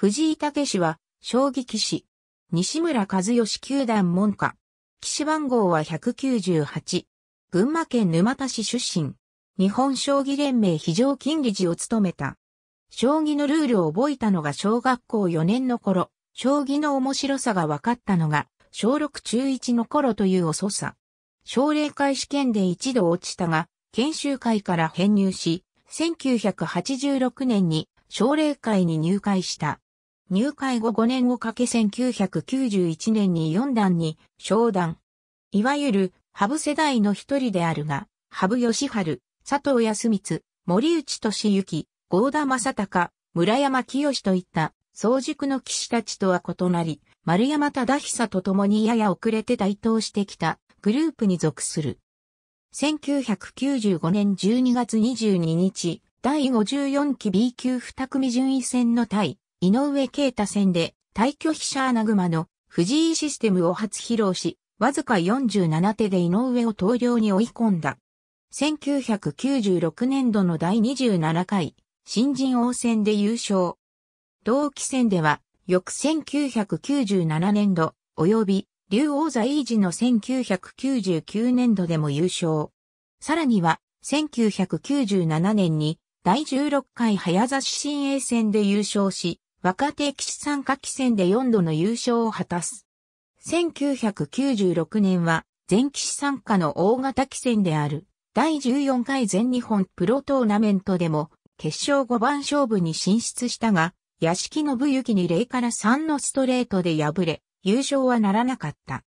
藤井武は、将棋騎士。西村和義球団門下。騎士番号は198。群馬県沼田市出身。日本将棋連盟非常勤理事を務めた。将棋のルールを覚えたのが小学校4年の頃、将棋の面白さが分かったのが、小6中1の頃という遅さ。奨励会試験で一度落ちたが、研修会から編入し、1986年に奨励会に入会した。入会後5年をかけ1991年に4段に昇段。いわゆる、ハブ世代の一人であるが、ハブ義春、佐藤康光、森内俊之、合田正隆、村山清といった、早熟の騎士たちとは異なり、丸山忠久と共にやや遅れて台頭してきたグループに属する。1995年12月22日、第54期 B 級二組順位戦の対井上啓太戦で、退拒飛車穴熊の藤井システムを初披露し、わずか47手で井上を投了に追い込んだ。1996年度の第27回新人王戦で優勝。同期戦では、翌1997年度、及び竜王座維持の1999年度でも優勝。さらには、1997年に第16回早指し新鋭戦で優勝し、若手騎士参加棋戦で4度の優勝を果たす。1996年は全騎士参加の大型棋戦である第14回全日本プロトーナメントでも決勝5番勝負に進出したが、屋敷信之に0から3のストレートで敗れ、優勝はならなかった。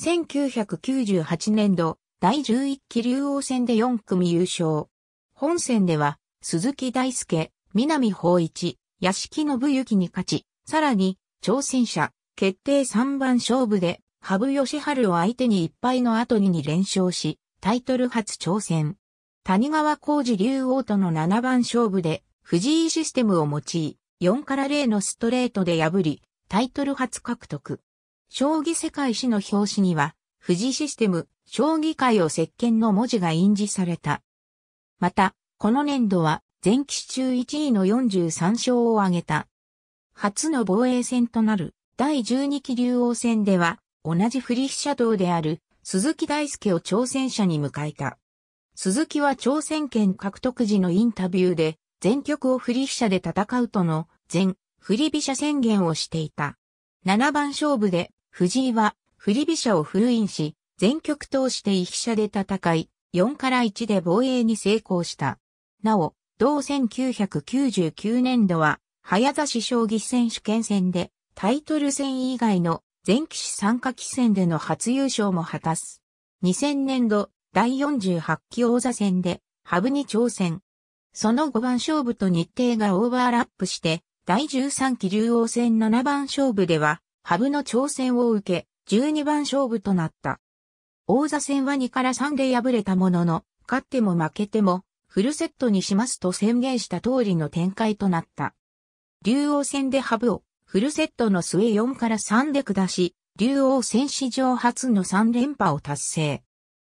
1998年度、第11期竜王戦で4組優勝。本戦では、鈴木大輔、南法一、屋敷信行に勝ち、さらに、挑戦者、決定3番勝負で、羽生義治を相手に1敗の後に2連勝し、タイトル初挑戦。谷川浩二竜王との7番勝負で、藤井システムを用い、4から0のストレートで破り、タイトル初獲得。将棋世界史の表紙には、藤井システム、将棋界を石鹸の文字が印字された。また、この年度は、全騎士中1位の43勝を挙げた。初の防衛戦となる第12期竜王戦では、同じフリ飛シャ道である鈴木大介を挑戦者に迎えた。鈴木は挑戦権獲得時のインタビューで、全局をフリ飛シャで戦うとの全フリビシャ宣言をしていた。7番勝負で藤井はフリビシャをインし、全局通して一飛車で戦い、4から1で防衛に成功した。なお、同1999年度は、早指し将棋選手権戦で、タイトル戦以外の全棋士参加棋戦での初優勝も果たす。2000年度、第48期王座戦で、ハブに挑戦。その5番勝負と日程がオーバーラップして、第13期竜王戦7番勝負では、ハブの挑戦を受け、12番勝負となった。王座戦は2から3で敗れたものの、勝っても負けても、フルセットにしますと宣言した通りの展開となった。竜王戦でハブをフルセットの末4から3で下し、竜王戦史上初の3連覇を達成。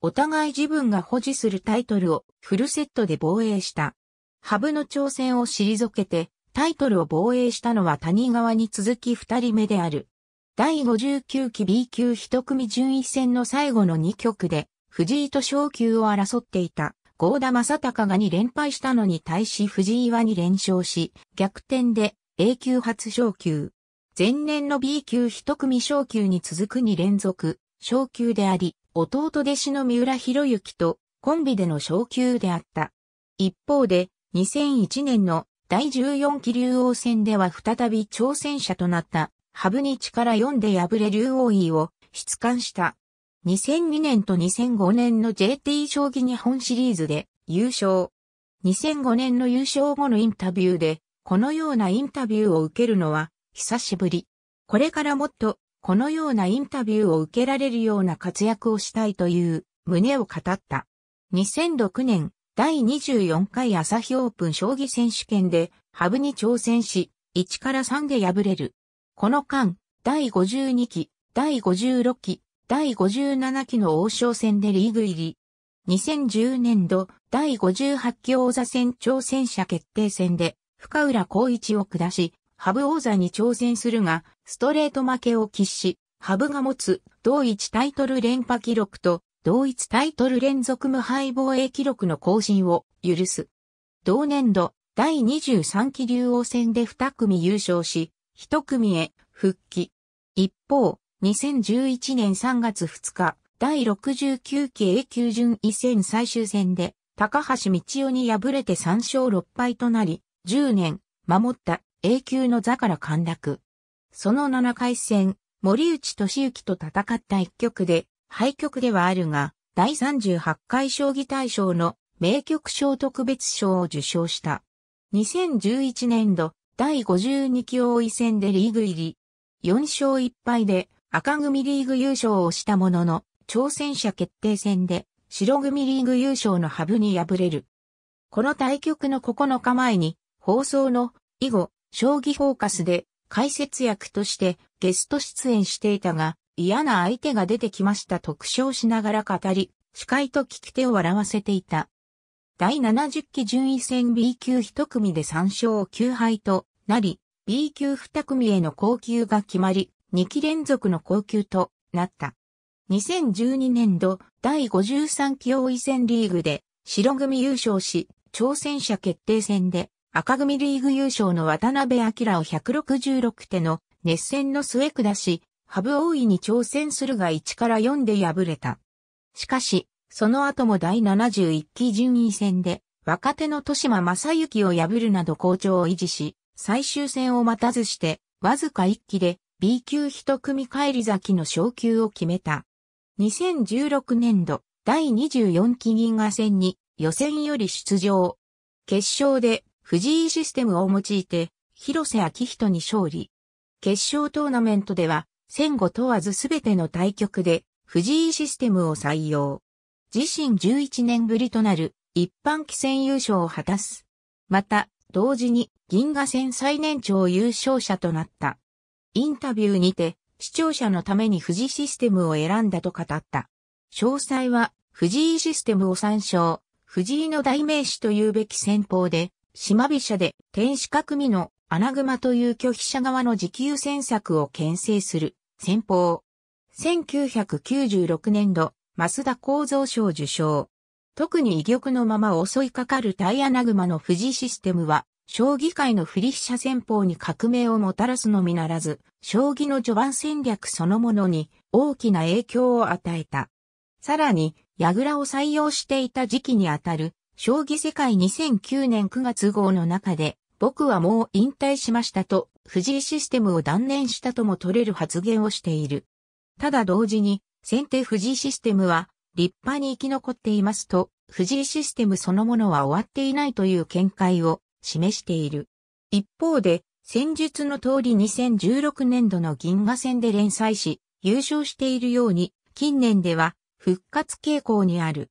お互い自分が保持するタイトルをフルセットで防衛した。ハブの挑戦を退けて、タイトルを防衛したのは谷川に続き2人目である。第59期 B 級一組順位戦の最後の2局で、藤井と昇級を争っていた。郷田正隆が2連敗したのに対し藤井は2連勝し、逆転で A 級初昇級。前年の B 級一組昇級に続く2連続昇級であり、弟弟子の三浦博之とコンビでの昇級であった。一方で、2001年の第14期竜王戦では再び挑戦者となった、ハブに力4で敗れ竜王位を出冠した。2002年と2005年の JT 将棋日本シリーズで優勝。2005年の優勝後のインタビューで、このようなインタビューを受けるのは久しぶり。これからもっとこのようなインタビューを受けられるような活躍をしたいという胸を語った。2006年第24回朝日オープン将棋選手権でハブに挑戦し1から3で敗れる。この間、第52期、第56期、第57期の王将戦でリーグ入り。2010年度第58期王座戦挑戦者決定戦で深浦光一を下し、羽生王座に挑戦するが、ストレート負けを喫し、羽生が持つ同一タイトル連覇記録と同一タイトル連続無敗防衛記録の更新を許す。同年度第23期竜王戦で2組優勝し、1組へ復帰。一方、2011年3月2日、第69期 A 級順位戦最終戦で、高橋道夫に敗れて3勝6敗となり、10年、守った A 級の座から陥落。その7回戦、森内俊之と戦った一局で、敗局ではあるが、第38回将棋大賞の名局賞特別賞を受賞した。2011年度、第52期王位戦でリーグ入り。4勝1敗で、赤組リーグ優勝をしたものの、挑戦者決定戦で白組リーグ優勝のハブに敗れる。この対局の9日前に放送の以後、将棋フォーカスで解説役としてゲスト出演していたが、嫌な相手が出てきました特賞しながら語り、司会と聞き手を笑わせていた。第70期順位戦 B 級1組で3勝9敗となり、B 級2組への降級が決まり、2期連続の高級となった。2012年度第53期王位戦リーグで白組優勝し、挑戦者決定戦で赤組リーグ優勝の渡辺明を166手の熱戦の末下し、ハブ王位に挑戦するが1から4で敗れた。しかし、その後も第71期順位戦で若手の豊島正幸を破るなど好調を維持し、最終戦を待たずして、わずか1期で B 級一組返り咲きの昇級を決めた。2016年度第24期銀河戦に予選より出場。決勝で藤井システムを用いて広瀬明人に勝利。決勝トーナメントでは戦後問わずすべての対局で藤井システムを採用。自身11年ぶりとなる一般棋戦優勝を果たす。また、同時に銀河戦最年長優勝者となった。インタビューにて、視聴者のために富士システムを選んだと語った。詳細は、富井システムを参照、藤井の代名詞というべき戦法で、島飛車で天使角身の穴熊という拒否者側の持久戦策を牽制する戦法。1996年度、増田構造賞受賞。特に異玉のまま襲いかかる対穴熊の富士システムは、将棋界の振り飛車戦法に革命をもたらすのみならず、将棋の序盤戦略そのものに大きな影響を与えた。さらに、矢倉を採用していた時期にあたる、将棋世界2009年9月号の中で、僕はもう引退しましたと、藤井システムを断念したとも取れる発言をしている。ただ同時に、先手藤井システムは、立派に生き残っていますと、藤井システムそのものは終わっていないという見解を示している。一方で、戦術の通り2016年度の銀河戦で連載し、優勝しているように、近年では復活傾向にある。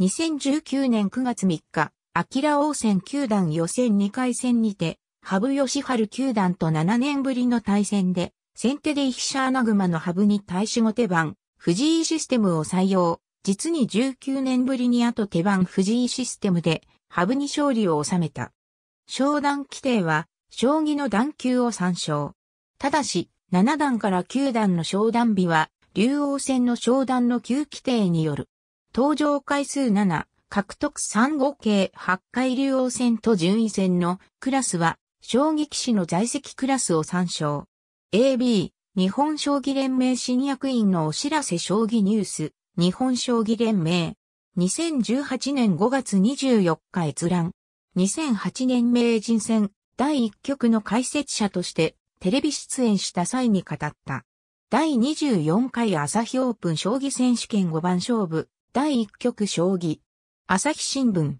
2019年9月3日、アキラ王戦球団予選2回戦にて、羽生ハル球団と7年ぶりの対戦で、先手でイヒシャアナグマの羽生に対し後手番、藤井システムを採用。実に19年ぶりに後手番藤井システムで、羽生に勝利を収めた。商談規定は、将棋の段級を参照。ただし、7段から9段の商談日は、竜王戦の商談の旧規定による。登場回数7、獲得3合計8回竜王戦と順位戦のクラスは、将棋棋士の在籍クラスを参照。AB、日本将棋連盟新役員のお知らせ将棋ニュース、日本将棋連盟。2018年5月24日閲覧。2008年名人戦第1局の解説者としてテレビ出演した際に語った。第24回朝日オープン将棋選手権5番勝負第1局将棋朝日新聞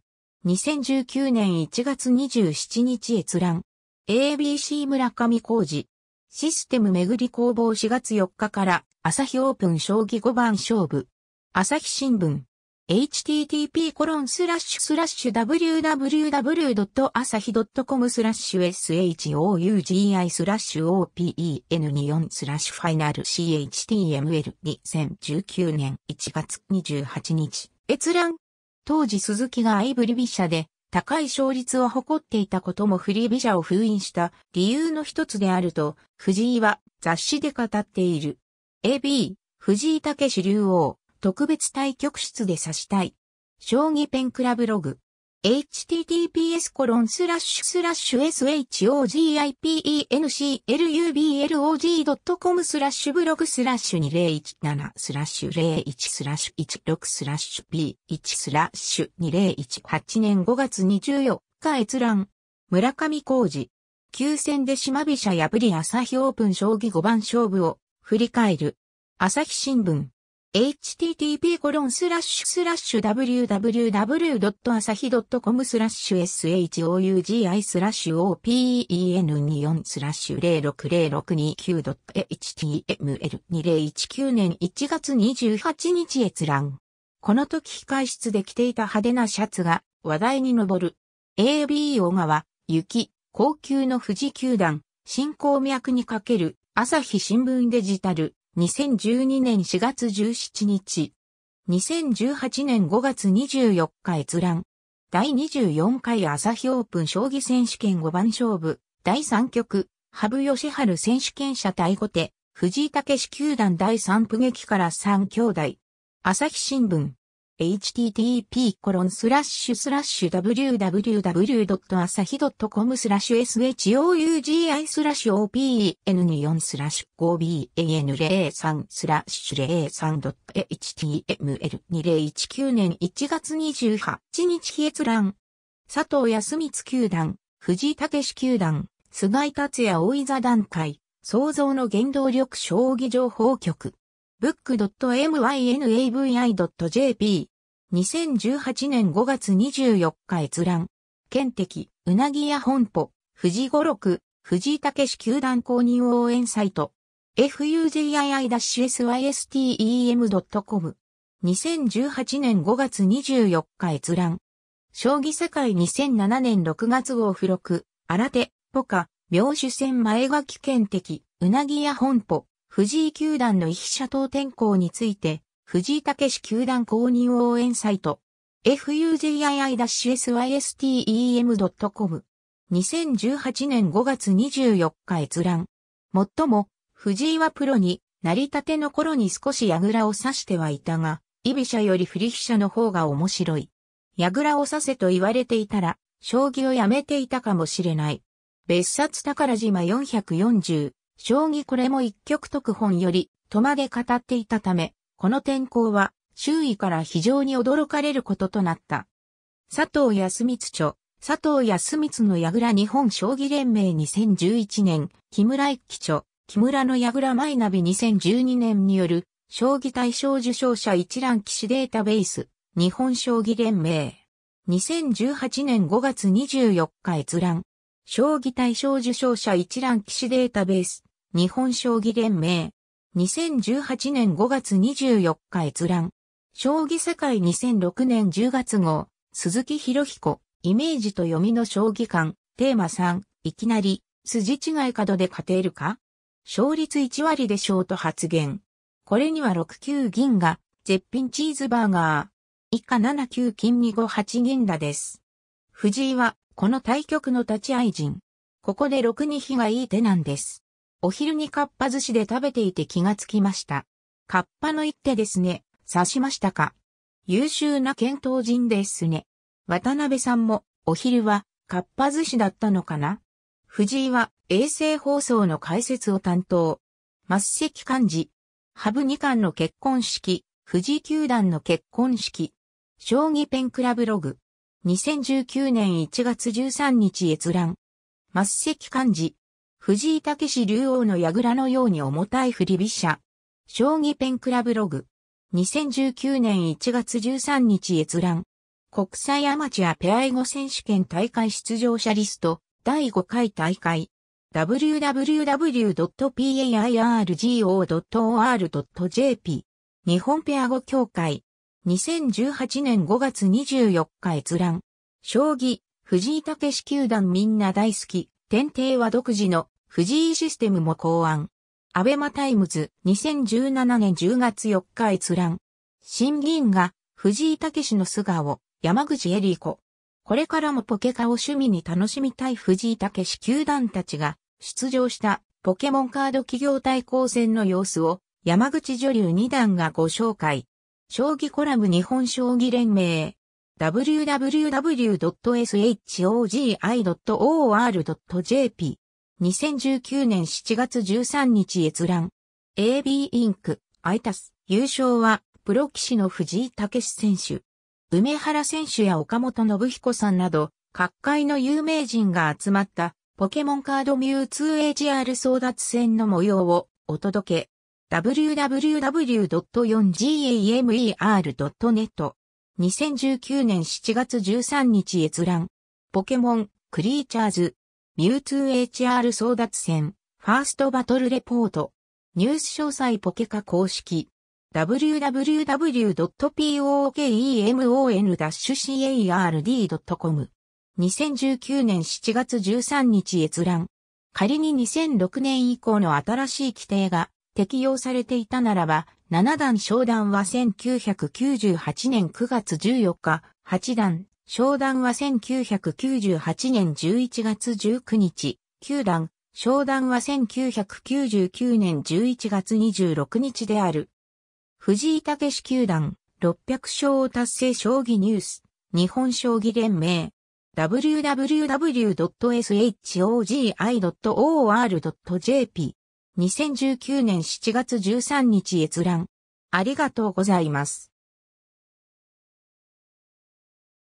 2019年1月27日閲覧 ABC 村上浩二システム巡り工房4月4日から朝日オープン将棋5番勝負朝日新聞 http://www.asahi.com スラッシュ shougi スラッシュ open24 スラッシュファイナル CHTML2019 年1月28日閲覧当時鈴木が相振り飛車で高い勝率を誇っていたことも振り飛車を封印した理由の一つであると藤井は雑誌で語っている。AB 藤井武史竜王特別対局室で指したい。将棋ペンクラブログ。https コロンスラッシュスラッシュ shogipenclubl.com o g スラッシュブログスラッシュ2017スラッシュ01スラッシュ16スラッシュ b1 スラッシュ2018年5月24日閲覧村上浩二急戦で島飛車破り朝日オープン将棋5番勝負を振り返る朝日新聞 http://www.asahi.com スラッシュ shougi スラッシュ open24 スラッシュ 060629.html2019 年1月28日閲覧。この時控室で着ていた派手なシャツが話題に上る。AB 小川、雪、高級の富士球団、新鉱脈にかける、朝日新聞デジタル。2012年4月17日、2018年5月24日閲覧。第24回朝日オープン将棋選手権5番勝負、第3局、羽生善治選手権者対後手、藤井武史球団第3部劇から3兄弟。朝日新聞。http://www.asahi.com コロンススララッッシシュュスラッシュ shougi スラッシュ open24 スラッシュ 5ban03 スラッシュ 03.html2019 年1月28日日閲覧佐藤康光球団、藤井武球団、菅井達也大井座団会、創造の原動力将棋情報局。book.mynavi.jp。2018年5月24日閲覧。県敵、うなぎや本舗、富士五六、藤井武史球団公認応援サイト。f u j i i s y s t e m c o m 2018年5月24日閲覧。将棋世界2007年6月号付録、新手、ポカ、名手戦前書き県敵、うなぎや本舗、藤井球団の被写党転校について、藤井武球団公認応援サイト、fujii-system.com。2018年5月24日閲覧。もっとも、藤井はプロになりたての頃に少し矢倉を刺してはいたが、居飛車より振り飛車の方が面白い。矢倉を刺せと言われていたら、将棋をやめていたかもしれない。別冊宝島440。将棋これも一曲特本より、とまで語っていたため、この転校は、周囲から非常に驚かれることとなった。佐藤康光著、佐藤康光の矢倉日本将棋連盟2011年、木村一騎著、木村の矢倉マイナビ2012年による、将棋大賞受賞者一覧騎士データベース、日本将棋連盟。2018年5月24日閲覧。将棋大賞受賞者一覧騎士データベース。日本将棋連盟。2018年5月24日閲覧。将棋世界2006年10月号。鈴木博彦。イメージと読みの将棋観。テーマ3。いきなり、筋違い角で勝てるか勝率1割でしょうと発言。これには6九銀が、絶品チーズバーガー。以下7九金に5八銀だです。藤井は、この対局の立ち合い陣。ここで6二比がいい手なんです。お昼にかっぱ寿司で食べていて気がつきました。かっぱの一手ですね、刺しましたか優秀な検討人ですね。渡辺さんも、お昼は、かっぱ寿司だったのかな藤井は、衛星放送の解説を担当。末席漢字。ハブ二冠の結婚式、藤井球団の結婚式。将棋ペンクラブログ。2019年1月13日閲覧。末席漢字。藤井武史竜王の矢倉のように重たい振り飛車。将棋ペンクラブログ。2019年1月13日閲覧。国際アマチュアペア囲碁選手権大会出場者リスト第5回大会。www.pairgo.or.jp 日本ペア語協会2018年5月24日閲覧将棋藤井武史球団みんな大好き天帝は独自の藤井システムも考案。アベマタイムズ2017年10月4日閲覧。新議員が藤井武の素顔、山口エリ子。これからもポケカを趣味に楽しみたい藤井武球団たちが出場したポケモンカード企業対抗戦の様子を山口女流二段がご紹介。将棋コラム日本将棋連盟 www.shog.i.or.jp 2019年7月13日閲覧。AB インク、アイタス、優勝は、プロ棋士の藤井武選手。梅原選手や岡本信彦さんなど、各界の有名人が集まった、ポケモンカードミュウ 2AGR 争奪戦の模様をお届け。www.4gamer.net 2019年7月13日閲覧。ポケモン、クリーチャーズ、ミュウツー HR 争奪戦、ファーストバトルレポート。ニュース詳細ポケカ公式。www.pokemon-card.com。2019年7月13日閲覧。仮に2006年以降の新しい規定が適用されていたならば、7段商談は1998年9月14日、8段商談は1998年11月19日、球団、商談は1999年11月26日である。藤井武史球団、600勝を達成将棋ニュース、日本将棋連盟、www.shogi.or.jp、2019年7月13日閲覧。ありがとうございます。